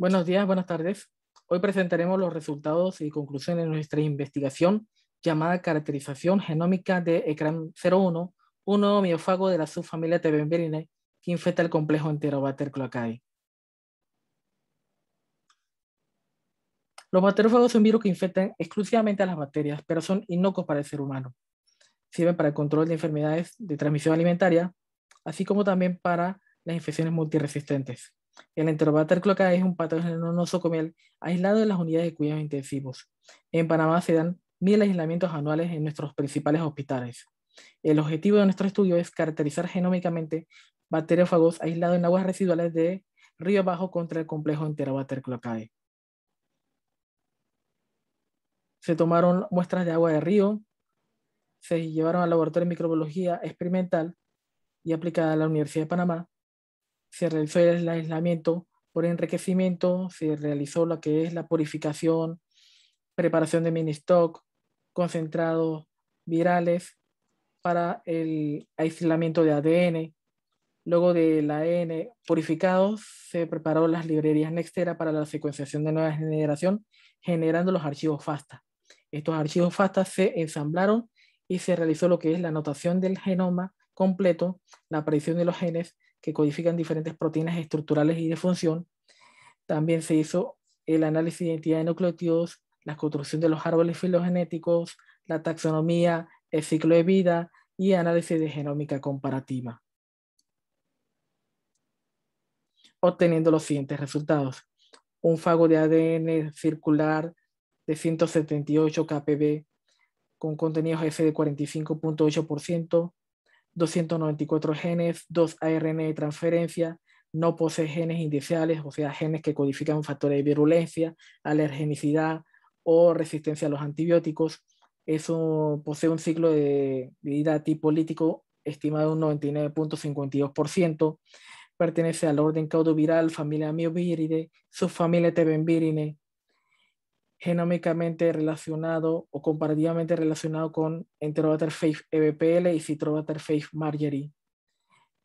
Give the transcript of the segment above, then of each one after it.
Buenos días, buenas tardes. Hoy presentaremos los resultados y conclusiones de nuestra investigación llamada Caracterización Genómica de ECRAM01, un nuevo miofago de la subfamilia Tebemberinae que infecta el complejo Enterobacter cloacae. Los bacteriófagos son virus que infectan exclusivamente a las bacterias, pero son inocuos para el ser humano. Sirven para el control de enfermedades de transmisión alimentaria, así como también para las infecciones multiresistentes. El Enterobacter cloacae es un patógeno nosocomial aislado en las unidades de cuidados intensivos. En Panamá se dan mil aislamientos anuales en nuestros principales hospitales. El objetivo de nuestro estudio es caracterizar genómicamente bacteriófagos aislados en aguas residuales de río bajo contra el complejo Enterobacter cloacae. Se tomaron muestras de agua de río, se llevaron al laboratorio de microbiología experimental y aplicada a la Universidad de Panamá, se realizó el aislamiento por enriquecimiento, se realizó lo que es la purificación, preparación de mini stock, concentrados virales para el aislamiento de ADN. Luego del ADN purificado, se preparó las librerías Nextera para la secuenciación de nueva generación, generando los archivos FASTA. Estos archivos FASTA se ensamblaron y se realizó lo que es la anotación del genoma completo, la aparición de los genes, que codifican diferentes proteínas estructurales y de función. También se hizo el análisis de identidad de nucleótidos, la construcción de los árboles filogenéticos, la taxonomía, el ciclo de vida y análisis de genómica comparativa, obteniendo los siguientes resultados. Un fago de ADN circular de 178 kPb con contenidos S de 45.8%, 294 genes, 2 ARN de transferencia, no posee genes indiciales, o sea, genes que codifican factores de virulencia, alergenicidad o resistencia a los antibióticos. posee un ciclo de vida lítico estimado un 99.52%. Pertenece al orden caudoviral, familia myoviridae, subfamilia tebenvirine, genómicamente relacionado o comparativamente relacionado con Enterobacter faith EBPL y Citrobacter faith margery.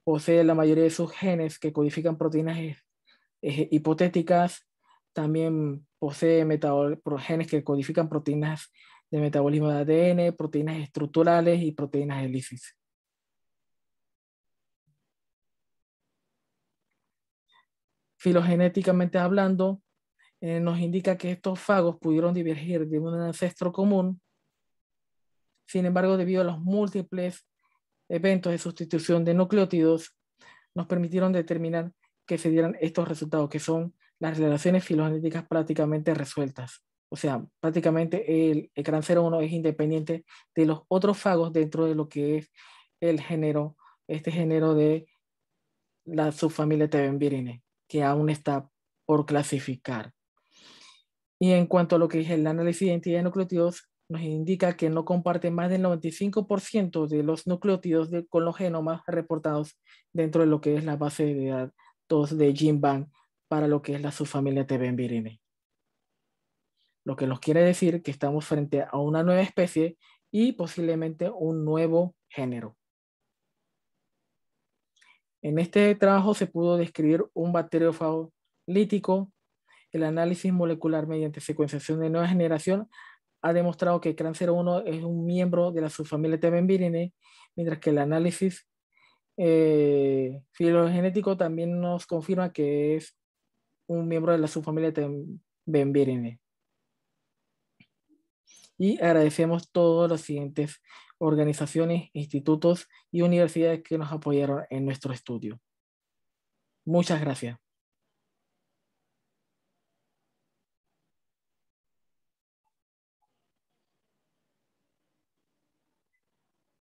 Posee la mayoría de sus genes que codifican proteínas e, eh, hipotéticas. También posee genes que codifican proteínas de metabolismo de ADN, proteínas estructurales y proteínas de lisis. Filogenéticamente hablando, eh, nos indica que estos fagos pudieron divergir de un ancestro común. Sin embargo, debido a los múltiples eventos de sustitución de nucleótidos, nos permitieron determinar que se dieran estos resultados, que son las relaciones filogenéticas prácticamente resueltas. O sea, prácticamente el, el uno 01 es independiente de los otros fagos dentro de lo que es el género, este género de la subfamilia tevenvirine, que aún está por clasificar. Y en cuanto a lo que es el análisis de identidad de nucleótidos, nos indica que no comparte más del 95% de los nucleótidos con los genomas reportados dentro de lo que es la base de datos de GenBank para lo que es la subfamilia virine. Lo que nos quiere decir que estamos frente a una nueva especie y posiblemente un nuevo género. En este trabajo se pudo describir un bacteriófago lítico el análisis molecular mediante secuenciación de nueva generación ha demostrado que CRAN01 es un miembro de la subfamilia Tebembirinae, mientras que el análisis eh, filogenético también nos confirma que es un miembro de la subfamilia Tebembirinae. Y agradecemos todas las siguientes organizaciones, institutos y universidades que nos apoyaron en nuestro estudio. Muchas gracias.